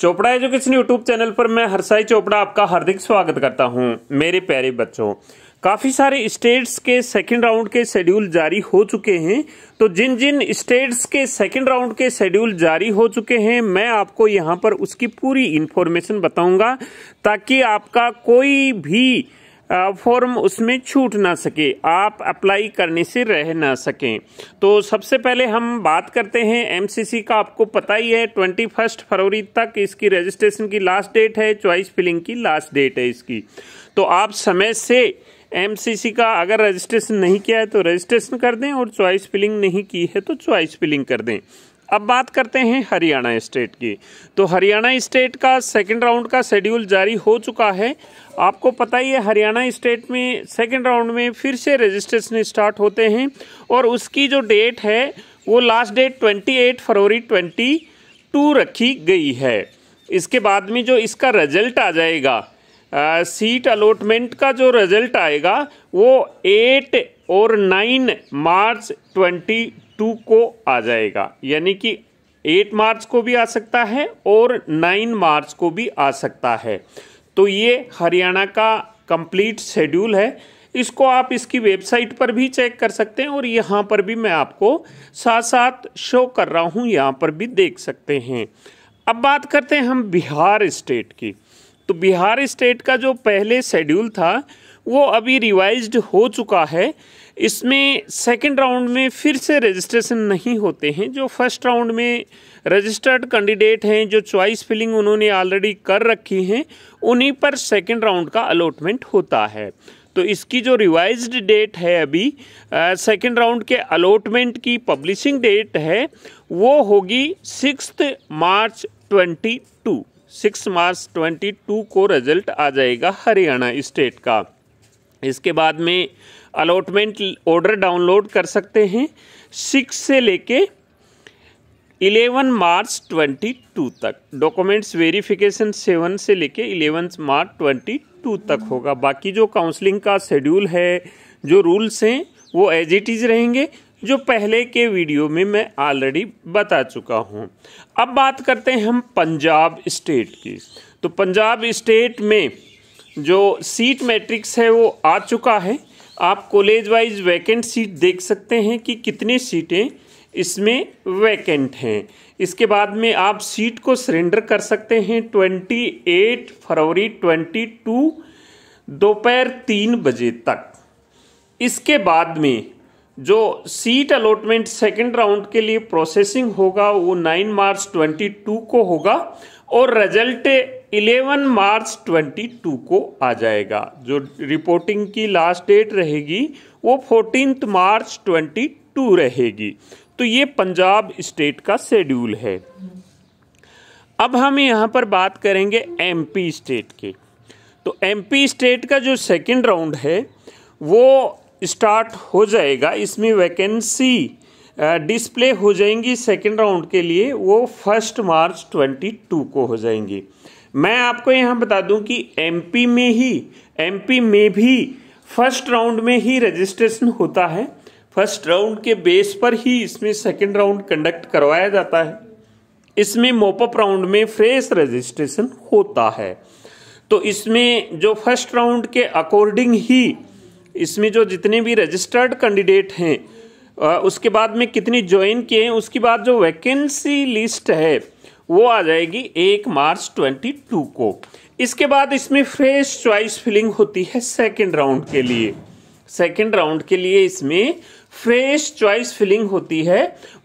Chopra education YouTube channel पर मैं हरसाई चोपड़ा आपका हार्दिक स्वागत करता हूं मेरे प्यारे बच्चों काफ़ी सारे स्टेट्स के सेकंड राउंड के शेड्यूल जारी हो चुके हैं तो जिन जिन स्टेट्स के सेकंड राउंड के शेड्यूल जारी हो चुके हैं मैं आपको यहाँ पर उसकी पूरी इन्फॉर्मेशन बताऊंगा ताकि आपका कोई भी फॉर्म उसमें छूट ना सके आप अप्लाई करने से रह ना सकें तो सबसे पहले हम बात करते हैं एमसीसी का आपको पता ही है ट्वेंटी फर्स्ट फरवरी तक इसकी रजिस्ट्रेशन की लास्ट डेट है चॉइस फिलिंग की लास्ट डेट है इसकी तो आप समय से एमसीसी का अगर रजिस्ट्रेशन नहीं किया है तो रजिस्ट्रेशन कर दें और चॉइस फिलिंग नहीं की है तो चॉइस फिलिंग कर दें अब बात करते हैं हरियाणा स्टेट की तो हरियाणा स्टेट का सेकंड राउंड का शेड्यूल जारी हो चुका है आपको पता ही है हरियाणा स्टेट में सेकंड राउंड में फिर से रजिस्ट्रेशन स्टार्ट होते हैं और उसकी जो डेट है वो लास्ट डेट 28 फरवरी 22 रखी गई है इसके बाद में जो इसका रिजल्ट आ जाएगा आ, सीट अलॉटमेंट का जो रिजल्ट आएगा वो एट और नाइन मार्च ट्वेंटी टू को आ जाएगा यानी कि एट मार्च को भी आ सकता है और नाइन मार्च को भी आ सकता है तो ये हरियाणा का कंप्लीट शेड्यूल है इसको आप इसकी वेबसाइट पर भी चेक कर सकते हैं और यहाँ पर भी मैं आपको साथ साथ शो कर रहा हूँ यहाँ पर भी देख सकते हैं अब बात करते हैं हम बिहार स्टेट की तो बिहार स्टेट का जो पहले शेड्यूल था वो अभी रिवाइज्ड हो चुका है इसमें सेकेंड राउंड में फिर से रजिस्ट्रेशन नहीं होते हैं जो फर्स्ट राउंड में रजिस्टर्ड कैंडिडेट हैं जो चॉइस फिलिंग उन्होंने ऑलरेडी कर रखी हैं उन्हीं पर सेकेंड राउंड का अलॉटमेंट होता है तो इसकी जो रिवाइज्ड डेट है अभी सेकेंड राउंड के अलॉटमेंट की पब्लिशिंग डेट है वो होगी six March twenty two six March twenty two को रिजल्ट आ जाएगा हरियाणा इस्टेट का इसके बाद में अलॉटमेंट ऑर्डर डाउनलोड कर सकते हैं सिक्स से लेके इलेवन मार्च ट्वेंटी टू तक डॉक्यूमेंट्स वेरिफिकेशन सेवन से लेके इलेवन मार्च ट्वेंटी टू तक होगा बाकी जो काउंसलिंग का शेड्यूल है जो रूल्स हैं वो एज इट इज़ रहेंगे जो पहले के वीडियो में मैं ऑलरेडी बता चुका हूँ अब बात करते हैं हम पंजाब स्टेट की तो पंजाब स्टेट में जो सीट मैट्रिक्स है वो आ चुका है आप कॉलेज वाइज वैकेंट सीट देख सकते हैं कि कितने सीटें इसमें वैकेंट हैं इसके बाद में आप सीट को सरेंडर कर सकते हैं ट्वेंटी एट फरवरी ट्वेंटी टू दोपहर तीन बजे तक इसके बाद में जो सीट अलॉटमेंट सेकंड राउंड के लिए प्रोसेसिंग होगा वो 9 मार्च 22 को होगा और रिजल्ट 11 मार्च 22 को आ जाएगा जो रिपोर्टिंग की लास्ट डेट रहेगी वो फोर्टीन मार्च 22 रहेगी तो ये पंजाब स्टेट का शेड्यूल है अब हम यहाँ पर बात करेंगे एमपी स्टेट के तो एमपी स्टेट का जो सेकंड राउंड है वो स्टार्ट हो जाएगा इसमें वैकेंसी डिस्प्ले हो जाएंगी सेकंड राउंड के लिए वो फर्स्ट मार्च 22 को हो जाएंगी मैं आपको यहाँ बता दूं कि एमपी में ही एमपी में भी फर्स्ट राउंड में ही रजिस्ट्रेशन होता है फर्स्ट राउंड के बेस पर ही इसमें सेकंड राउंड कंडक्ट करवाया जाता है इसमें मोपअप राउंड में फ्रेश रजिस्ट्रेशन होता है तो इसमें जो फर्स्ट राउंड के अकॉर्डिंग ही इसमें जो जितने भी रजिस्टर्ड कैंडिडेट हैं उसके बाद में कितनी ज्वाइन किए हैं उसके बाद जो वैकेंसी लिस्ट है वो आ जाएगी एक मार्च 22 को इसके बाद इसमें फ्रेश चॉइस फिलिंग होती है सेकंड राउंड के लिए सेकंड राउंड के लिए इसमें फ्रेश चॉइस फिलिंग होती है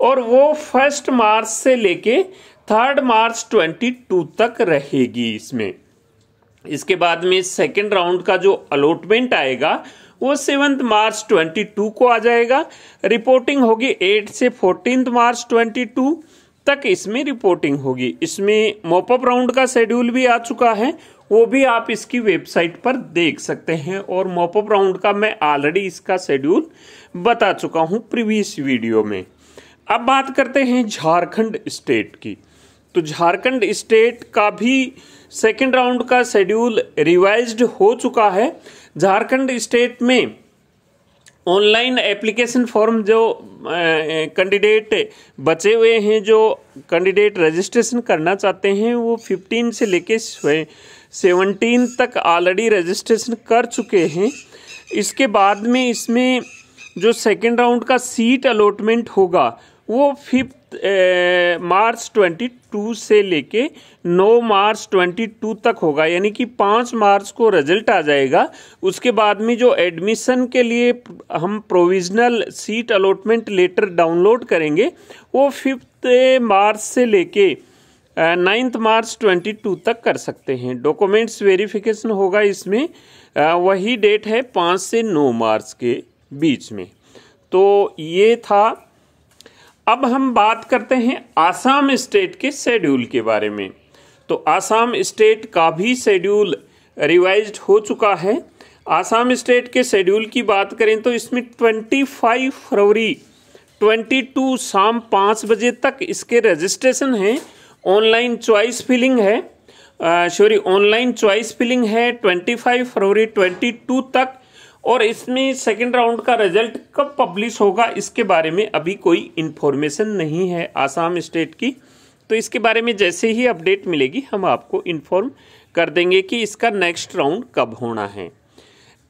और वो फर्स्ट मार्च से लेके थर्ड मार्च 22 तक रहेगी इसमें इसके बाद में सेकंड राउंड का जो अलॉटमेंट आएगा वो सेवन्थ मार्च 22 को आ जाएगा रिपोर्टिंग होगी एट से फोर्टीन मार्च 22 तक इसमें रिपोर्टिंग होगी इसमें मोपअप राउंड का शेड्यूल भी आ चुका है वो भी आप इसकी वेबसाइट पर देख सकते हैं और मोपअप राउंड का मैं ऑलरेडी इसका शेड्यूल बता चुका हूँ प्रीवियस वीडियो में अब बात करते हैं झारखंड स्टेट की तो झारखंड स्टेट का भी सेकेंड राउंड का शेड्यूल रिवाइज्ड हो चुका है झारखंड स्टेट में ऑनलाइन एप्लीकेशन फॉर्म जो कैंडिडेट बचे हुए हैं जो कैंडिडेट रजिस्ट्रेशन करना चाहते हैं वो फिफ्टीन से लेके सेवनटीन तक ऑलरेडी रजिस्ट्रेशन कर चुके हैं इसके बाद में इसमें जो सेकेंड राउंड का सीट अलॉटमेंट होगा वो फिफ्थ मार्च 22 से लेके 9 मार्च 22 तक होगा यानी कि 5 मार्च को रिजल्ट आ जाएगा उसके बाद में जो एडमिशन के लिए हम provisional seat allotment letter download करेंगे वो फिफ्थ मार्च से लेके नाइन्थ मार्च 22 तक कर सकते हैं डॉक्यूमेंट्स वेरिफिकेशन होगा इसमें वही डेट है पाँच से नौ मार्च के बीच में तो ये था अब हम बात करते हैं आसाम स्टेट के शेड्यूल के बारे में तो आसाम स्टेट का भी शेड्यूल रिवाइज हो चुका है आसाम स्टेट के शेड्यूल की बात करें तो इसमें 25 फरवरी 22 शाम पाँच बजे तक इसके रजिस्ट्रेशन हैं ऑनलाइन चॉइस फिलिंग है सॉरी ऑनलाइन चॉइस फिलिंग है 25 फरवरी 22 तक और इसमें सेकंड राउंड का रिजल्ट कब पब्लिश होगा इसके बारे में अभी कोई इन्फॉर्मेशन नहीं है आसाम स्टेट की तो इसके बारे में जैसे ही अपडेट मिलेगी हम आपको इन्फॉर्म कर देंगे कि इसका नेक्स्ट राउंड कब होना है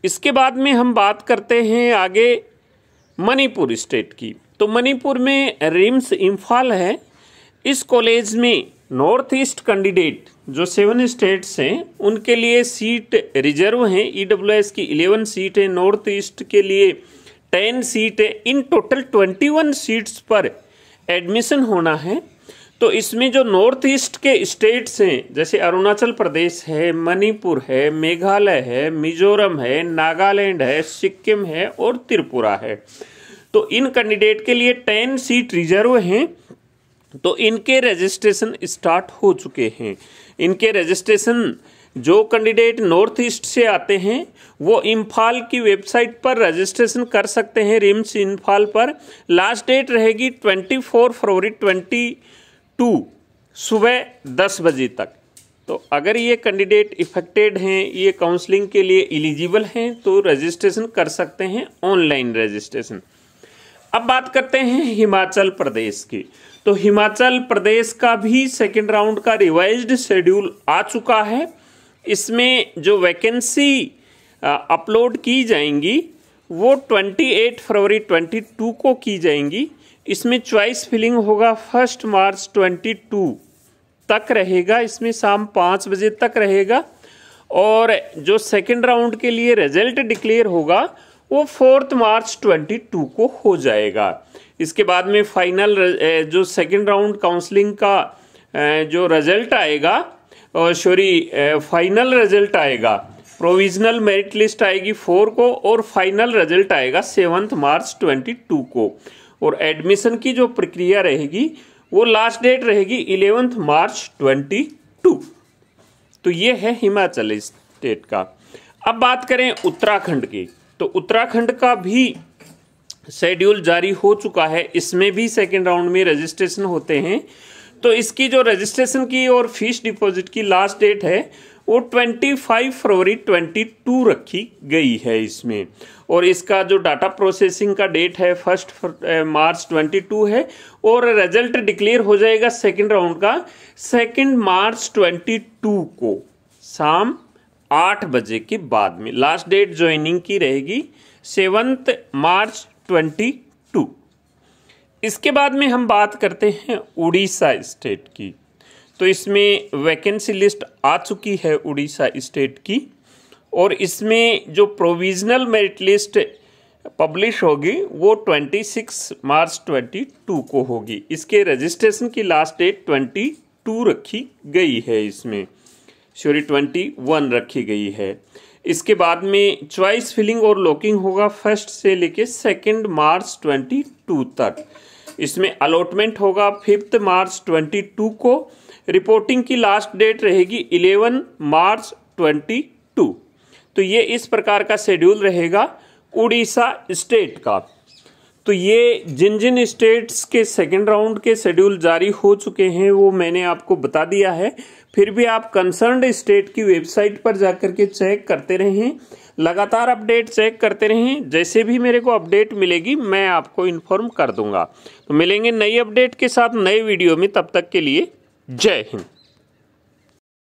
इसके बाद में हम बात करते हैं आगे मणिपुर स्टेट की तो मणिपुर में रिम्स इम्फाल है इस कॉलेज में नॉर्थ ईस्ट कैंडिडेट जो सेवन स्टेट्स हैं उनके लिए सीट रिजर्व हैं ई e की इलेवन सीट है नॉर्थ ईस्ट के लिए टेन सीट है इन टोटल ट्वेंटी वन सीट्स पर एडमिशन होना है तो इसमें जो नॉर्थ ईस्ट के स्टेट्स हैं जैसे अरुणाचल प्रदेश है मणिपुर है मेघालय है मिजोरम है नागालैंड है सिक्किम है और त्रिपुरा है तो इन कैंडिडेट के लिए टेन सीट रिजर्व हैं तो इनके रजिस्ट्रेशन स्टार्ट हो चुके हैं इनके रजिस्ट्रेशन जो कैंडिडेट नॉर्थ ईस्ट से आते हैं वो इम्फाल की वेबसाइट पर रजिस्ट्रेशन कर सकते हैं रिम्स इम्फाल पर लास्ट डेट रहेगी 24 फरवरी 22 सुबह 10 बजे तक तो अगर ये कैंडिडेट इफेक्टेड हैं ये काउंसलिंग के लिए एलिजिबल हैं तो रजिस्ट्रेशन कर सकते हैं ऑनलाइन रजिस्ट्रेशन अब बात करते हैं हिमाचल प्रदेश की तो हिमाचल प्रदेश का भी सेकेंड राउंड का रिवाइज्ड शेड्यूल आ चुका है इसमें जो वैकेंसी अपलोड की जाएंगी वो 28 फरवरी 22 को की जाएंगी इसमें चॉइस फिलिंग होगा फर्स्ट मार्च 22 तक रहेगा इसमें शाम पाँच बजे तक रहेगा और जो सेकेंड राउंड के लिए रिजल्ट डिक्लेयर होगा वो फोर्थ मार्च 22 को हो जाएगा इसके बाद में फाइनल जो सेकंड राउंड काउंसलिंग का जो रिजल्ट आएगा और सॉरी फाइनल रिजल्ट आएगा प्रोविजनल मेरिट लिस्ट आएगी फोर को और फाइनल रिजल्ट आएगा सेवन्थ मार्च 22 को और एडमिशन की जो प्रक्रिया रहेगी वो लास्ट डेट रहेगी इलेवेंथ मार्च 22 तो ये है हिमाचल स्टेट का अब बात करें उत्तराखंड की तो उत्तराखंड का भी शेड्यूल जारी हो चुका है इसमें भी सेकेंड राउंड में रजिस्ट्रेशन होते हैं तो इसकी जो रजिस्ट्रेशन की और फीस डिपॉजिट की लास्ट डेट है वो 25 फरवरी 22 रखी गई है इसमें और इसका जो डाटा प्रोसेसिंग का डेट है फर्स्ट मार्च 22 है और रिजल्ट डिक्लेयर हो जाएगा सेकंड राउंड का सेकंड मार्च 22 को शाम आठ बजे के बाद में लास्ट डेट ज्वाइनिंग की रहेगी सेवंथ मार्च ट्वेंटी टू इसके बाद में हम बात करते हैं उड़ीसा स्टेट की तो इसमें वैकेंसी लिस्ट आ चुकी है उड़ीसा स्टेट की और इसमें जो प्रोविजनल मेरिट लिस्ट पब्लिश होगी वो 26 मार्च 22 को होगी इसके रजिस्ट्रेशन की लास्ट डेट 22 रखी गई है इसमें सॉरी ट्वेंटी वन रखी गई है इसके बाद में चॉइस फिलिंग और लॉकिंग होगा फर्स्ट से लेके सेकेंड मार्च ट्वेंटी टू तक इसमें अलॉटमेंट होगा फिफ्थ मार्च ट्वेंटी टू को रिपोर्टिंग की लास्ट डेट रहेगी इलेवन मार्च ट्वेंटी टू तो ये इस प्रकार का शेड्यूल रहेगा उड़ीसा स्टेट का तो ये जिन जिन स्टेट्स के सेकेंड राउंड के शेड्यूल जारी हो चुके हैं वो मैंने आपको बता दिया है फिर भी आप कंसर्न स्टेट की वेबसाइट पर जाकर के चेक करते रहें लगातार अपडेट चेक करते रहें जैसे भी मेरे को अपडेट मिलेगी मैं आपको इन्फॉर्म कर दूंगा तो मिलेंगे नई अपडेट के साथ नए वीडियो में तब तक के लिए जय हिंद